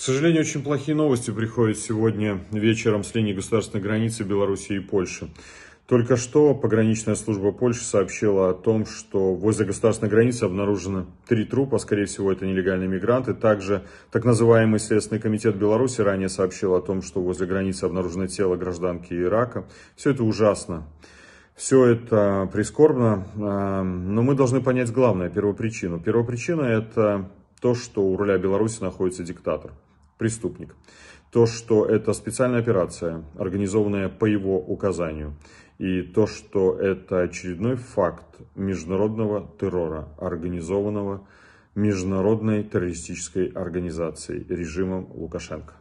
К сожалению, очень плохие новости приходят сегодня вечером с линии государственной границы Беларуси и Польши. Только что пограничная служба Польши сообщила о том, что возле государственной границы обнаружено три трупа, скорее всего, это нелегальные мигранты. Также так называемый Следственный комитет Беларуси ранее сообщил о том, что возле границы обнаружено тело гражданки Ирака. Все это ужасно. Все это прискорбно, а, но мы должны понять главное, Первая причина это то, что у руля Беларуси находится диктатор преступник. То, что это специальная операция, организованная по его указанию. И то, что это очередной факт международного террора, организованного международной террористической организацией режимом Лукашенко.